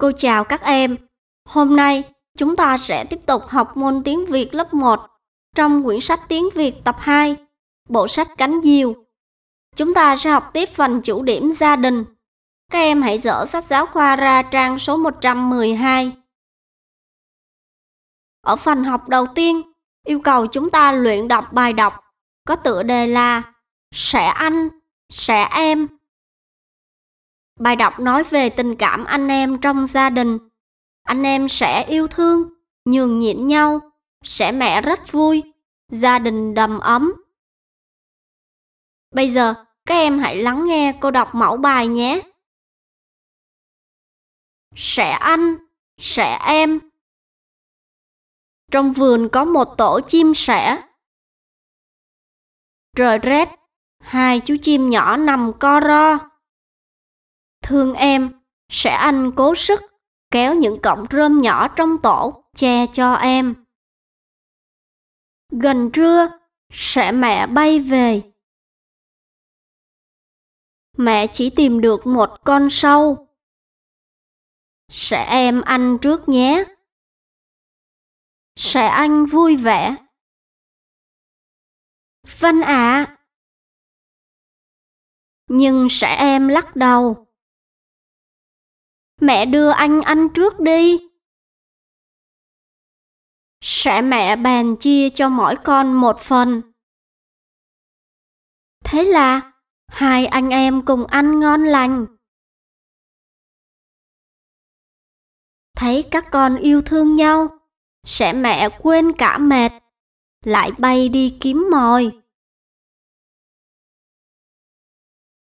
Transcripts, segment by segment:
Cô chào các em. Hôm nay, chúng ta sẽ tiếp tục học môn tiếng Việt lớp 1 trong quyển sách tiếng Việt tập 2, bộ sách Cánh Diều. Chúng ta sẽ học tiếp phần chủ điểm gia đình. Các em hãy dỡ sách giáo khoa ra trang số 112. Ở phần học đầu tiên, yêu cầu chúng ta luyện đọc bài đọc có tựa đề là Sẽ anh, sẽ em Bài đọc nói về tình cảm anh em trong gia đình. Anh em sẽ yêu thương, nhường nhịn nhau, sẽ mẹ rất vui, gia đình đầm ấm. Bây giờ, các em hãy lắng nghe cô đọc mẫu bài nhé. Sẽ anh, sẽ em. Trong vườn có một tổ chim sẻ. Trời rét, hai chú chim nhỏ nằm co ro thương em, sẽ anh cố sức kéo những cọng rơm nhỏ trong tổ che cho em. Gần trưa, sẽ mẹ bay về. Mẹ chỉ tìm được một con sâu. Sẽ em anh trước nhé. Sẽ anh vui vẻ. Vân ạ. À. Nhưng sẽ em lắc đầu. Mẹ đưa anh ăn trước đi. Sẽ mẹ bàn chia cho mỗi con một phần. Thế là hai anh em cùng ăn ngon lành. Thấy các con yêu thương nhau, sẽ mẹ quên cả mệt, lại bay đi kiếm mồi.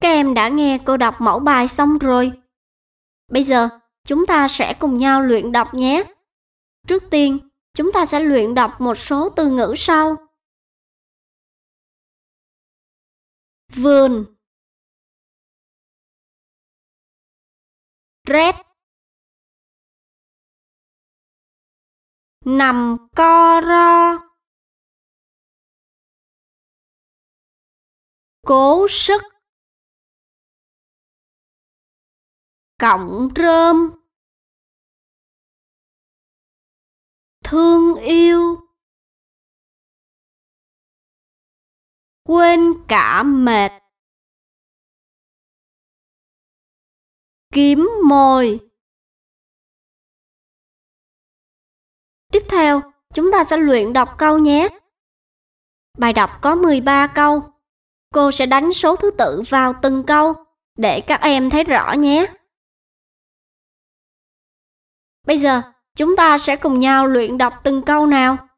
Các em đã nghe cô đọc mẫu bài xong rồi. Bây giờ, chúng ta sẽ cùng nhau luyện đọc nhé. Trước tiên, chúng ta sẽ luyện đọc một số từ ngữ sau. Vườn rét, Nằm co ro Cố sức cọng rơm thương yêu quên cả mệt kiếm mồi tiếp theo chúng ta sẽ luyện đọc câu nhé bài đọc có 13 câu cô sẽ đánh số thứ tự vào từng câu để các em thấy rõ nhé Bây giờ, chúng ta sẽ cùng nhau luyện đọc từng câu nào.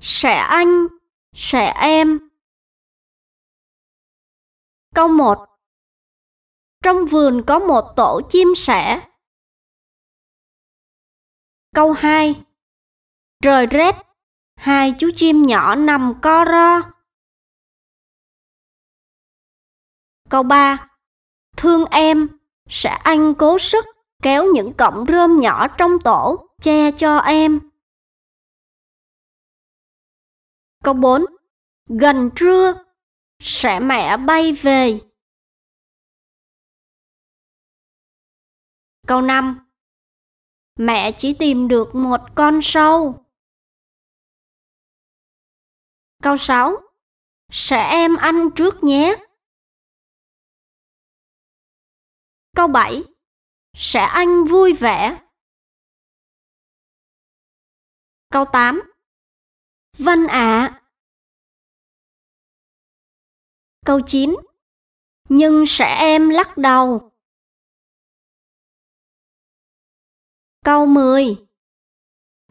Sẽ anh, sẽ em. Câu 1 Trong vườn có một tổ chim sẻ. Câu 2 Trời rét, hai chú chim nhỏ nằm co ro. Câu 3 Thương em, sẽ anh cố sức kéo những cọng rơm nhỏ trong tổ che cho em. Câu 4. Gần trưa, sẽ mẹ bay về. Câu 5. Mẹ chỉ tìm được một con sâu. Câu 6. Sẽ em ăn trước nhé. Câu 7. Sẽ anh vui vẻ. Câu 8. Vân ạ. À. Câu 9. Nhưng sẽ em lắc đầu. Câu 10.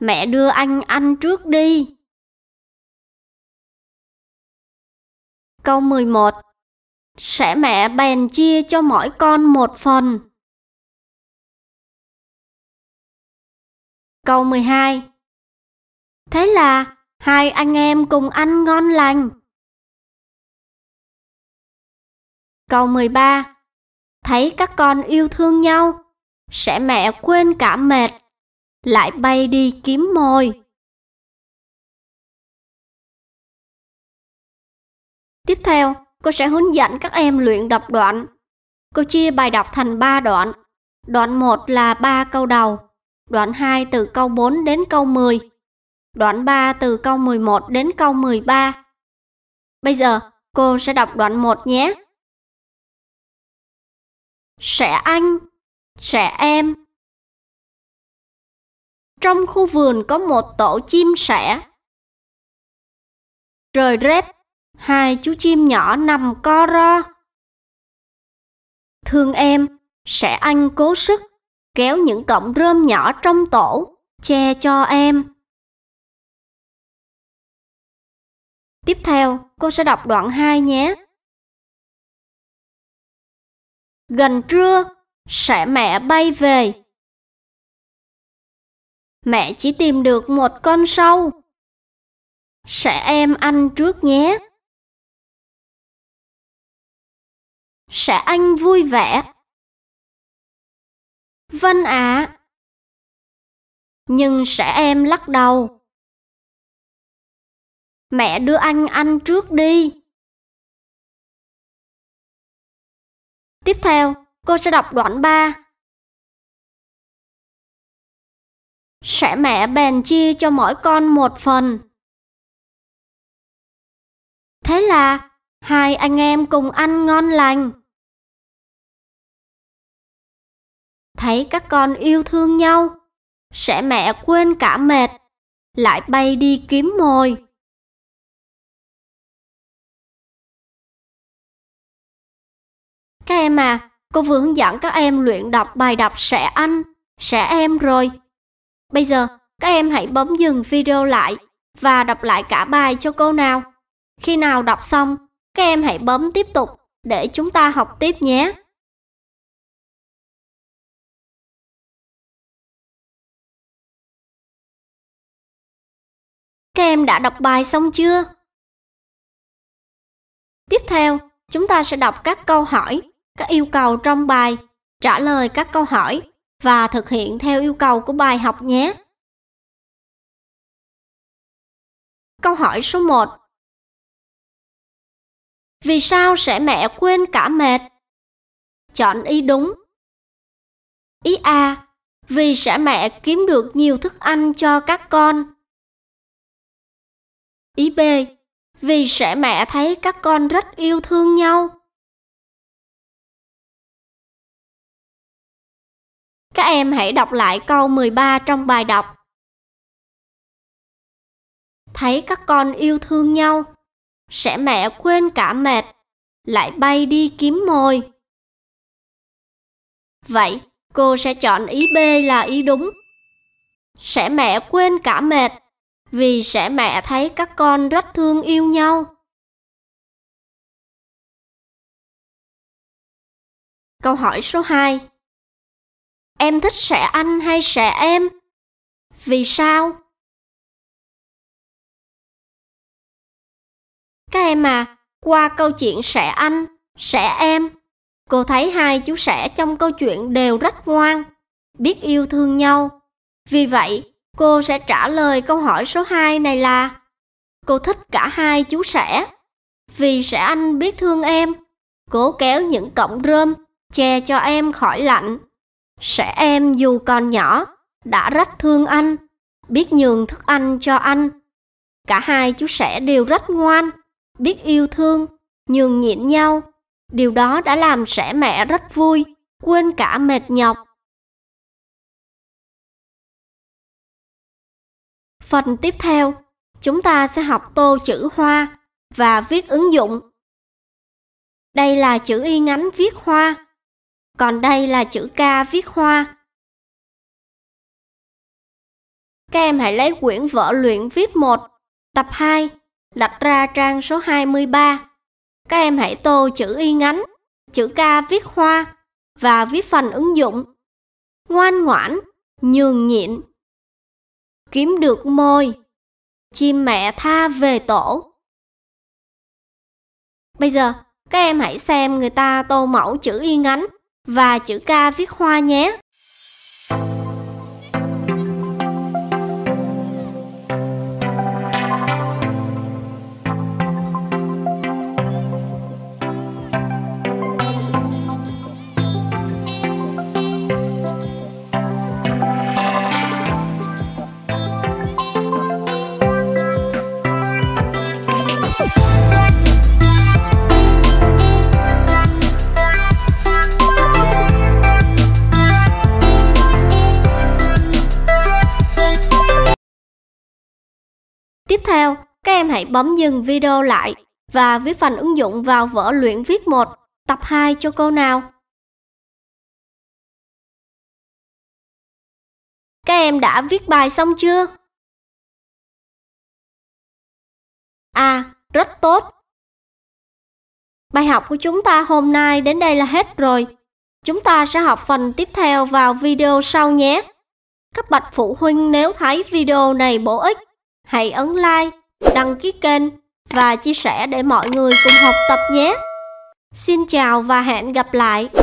Mẹ đưa anh ăn trước đi. Câu 11 sẽ mẹ bèn chia cho mỗi con một phần. Câu 12 Thế là hai anh em cùng ăn ngon lành. Câu 13 Thấy các con yêu thương nhau, sẽ mẹ quên cả mệt, lại bay đi kiếm mồi. Tiếp theo, Cô sẽ hướng dẫn các em luyện đọc đoạn. Cô chia bài đọc thành 3 đoạn. Đoạn 1 là 3 câu đầu. Đoạn 2 từ câu 4 đến câu 10. Đoạn 3 từ câu 11 đến câu 13. Bây giờ, cô sẽ đọc đoạn 1 nhé. Sẽ anh, sẽ em. Trong khu vườn có một tổ chim sẻ. Trời rét, hai chú chim nhỏ nằm co ro. Thương em, sẽ anh cố sức kéo những cọng rơm nhỏ trong tổ che cho em. Tiếp theo, cô sẽ đọc đoạn 2 nhé. Gần trưa, sẽ mẹ bay về. Mẹ chỉ tìm được một con sâu. Sẽ em ăn trước nhé. sẽ anh vui vẻ. Vâng ạ. À. Nhưng sẽ em lắc đầu. Mẹ đưa anh ăn trước đi. Tiếp theo, cô sẽ đọc đoạn 3. Sẽ mẹ bèn chia cho mỗi con một phần. Thế là hai anh em cùng ăn ngon lành. thấy các con yêu thương nhau sẽ mẹ quên cả mệt lại bay đi kiếm mồi các em à cô vừa hướng dẫn các em luyện đọc bài đọc sẽ anh sẽ em rồi bây giờ các em hãy bấm dừng video lại và đọc lại cả bài cho cô nào khi nào đọc xong các em hãy bấm tiếp tục để chúng ta học tiếp nhé Các em đã đọc bài xong chưa? Tiếp theo, chúng ta sẽ đọc các câu hỏi, các yêu cầu trong bài, trả lời các câu hỏi và thực hiện theo yêu cầu của bài học nhé. Câu hỏi số 1 Vì sao sẽ mẹ quên cả mệt? Chọn ý đúng. Ý A Vì sẽ mẹ kiếm được nhiều thức ăn cho các con. Ý B. Vì sẽ mẹ thấy các con rất yêu thương nhau. Các em hãy đọc lại câu 13 trong bài đọc. Thấy các con yêu thương nhau, sẽ mẹ quên cả mệt, lại bay đi kiếm mồi. Vậy, cô sẽ chọn ý B là ý đúng. Sẽ mẹ quên cả mệt, vì sẽ mẹ thấy các con rất thương yêu nhau. Câu hỏi số 2 Em thích sẽ anh hay sẽ em? Vì sao? Các em à, qua câu chuyện sẽ anh, sẽ em, cô thấy hai chú sẻ trong câu chuyện đều rất ngoan, biết yêu thương nhau. Vì vậy, Cô sẽ trả lời câu hỏi số 2 này là Cô thích cả hai chú sẻ. Vì sẻ anh biết thương em, cố kéo những cọng rơm, che cho em khỏi lạnh. Sẻ em dù còn nhỏ, đã rất thương anh, biết nhường thức ăn cho anh. Cả hai chú sẻ đều rất ngoan, biết yêu thương, nhường nhịn nhau. Điều đó đã làm sẻ mẹ rất vui, quên cả mệt nhọc. Phần tiếp theo, chúng ta sẽ học tô chữ hoa và viết ứng dụng. Đây là chữ y ngắn viết hoa, còn đây là chữ ca viết hoa. Các em hãy lấy quyển vở luyện viết 1, tập 2, lật ra trang số 23. Các em hãy tô chữ y ngắn, chữ ca viết hoa và viết phần ứng dụng. Ngoan ngoãn, nhường nhịn, kiếm được môi chim mẹ tha về tổ bây giờ các em hãy xem người ta tô mẫu chữ y ngắn và chữ ca viết hoa nhé theo, các em hãy bấm dừng video lại và viết phần ứng dụng vào vở luyện viết 1, tập 2 cho cô nào. Các em đã viết bài xong chưa? À, rất tốt. Bài học của chúng ta hôm nay đến đây là hết rồi. Chúng ta sẽ học phần tiếp theo vào video sau nhé. Các bạch phụ huynh nếu thấy video này bổ ích Hãy ấn like, đăng ký kênh và chia sẻ để mọi người cùng học tập nhé. Xin chào và hẹn gặp lại!